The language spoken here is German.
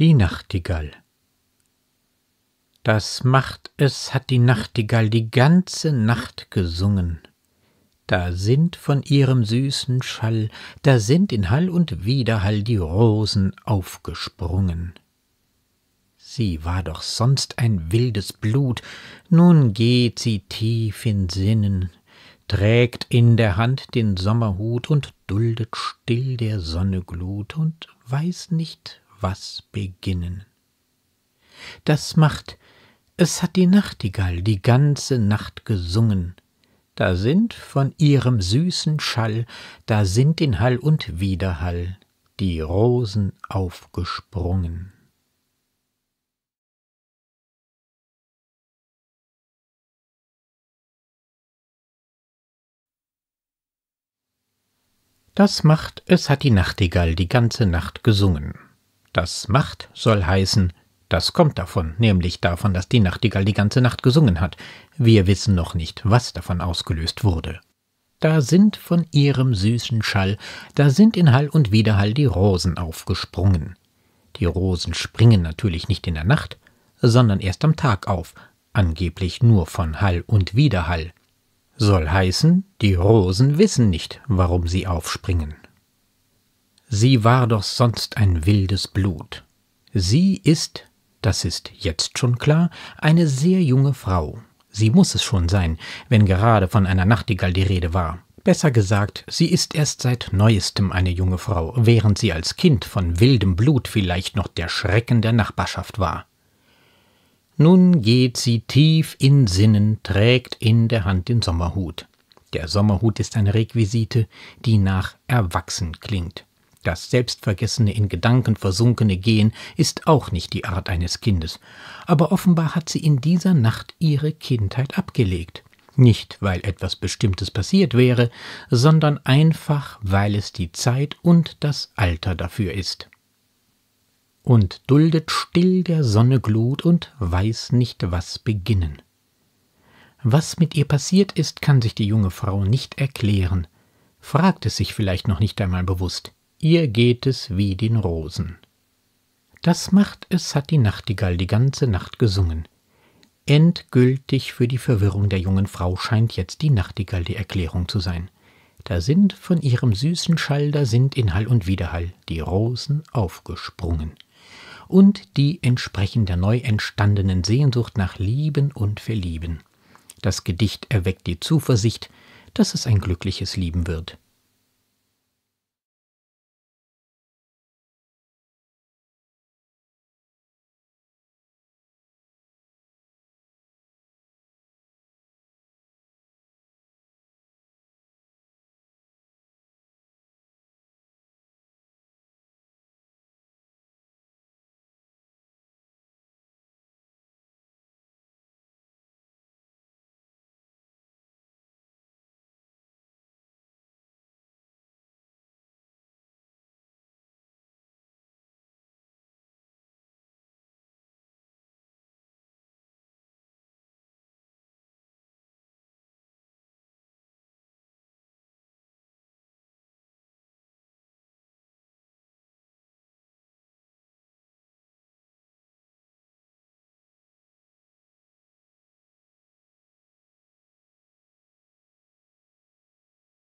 Die Nachtigall. Das macht es, hat die Nachtigall die ganze Nacht gesungen. Da sind von ihrem süßen Schall, da sind in Hall und Widerhall die Rosen aufgesprungen. Sie war doch sonst ein wildes Blut, nun geht sie tief in Sinnen, trägt in der Hand den Sommerhut und duldet still der Sonne Glut und weiß nicht, was beginnen. Das macht, es hat die Nachtigall die ganze Nacht gesungen, da sind von ihrem süßen Schall, da sind in Hall und Widerhall die Rosen aufgesprungen. Das macht, es hat die Nachtigall die ganze Nacht gesungen. Das Macht soll heißen, das kommt davon, nämlich davon, dass die Nachtigall die ganze Nacht gesungen hat. Wir wissen noch nicht, was davon ausgelöst wurde. Da sind von ihrem süßen Schall, da sind in Hall und Widerhall die Rosen aufgesprungen. Die Rosen springen natürlich nicht in der Nacht, sondern erst am Tag auf, angeblich nur von Hall und Widerhall. Soll heißen, die Rosen wissen nicht, warum sie aufspringen. Sie war doch sonst ein wildes Blut. Sie ist, das ist jetzt schon klar, eine sehr junge Frau. Sie muss es schon sein, wenn gerade von einer Nachtigall die Rede war. Besser gesagt, sie ist erst seit neuestem eine junge Frau, während sie als Kind von wildem Blut vielleicht noch der Schrecken der Nachbarschaft war. Nun geht sie tief in Sinnen, trägt in der Hand den Sommerhut. Der Sommerhut ist eine Requisite, die nach Erwachsen klingt. Das selbstvergessene, in Gedanken versunkene Gehen ist auch nicht die Art eines Kindes, aber offenbar hat sie in dieser Nacht ihre Kindheit abgelegt. Nicht, weil etwas Bestimmtes passiert wäre, sondern einfach, weil es die Zeit und das Alter dafür ist. Und duldet still der Sonne Glut und weiß nicht, was beginnen. Was mit ihr passiert ist, kann sich die junge Frau nicht erklären, fragt es sich vielleicht noch nicht einmal bewusst ihr geht es wie den Rosen. Das macht es hat die Nachtigall die ganze Nacht gesungen. Endgültig für die Verwirrung der jungen Frau scheint jetzt die Nachtigall die Erklärung zu sein. Da sind von ihrem süßen Schall, da sind in Hall und Widerhall die Rosen aufgesprungen. Und die entsprechen der neu entstandenen Sehnsucht nach Lieben und Verlieben. Das Gedicht erweckt die Zuversicht, dass es ein glückliches Lieben wird.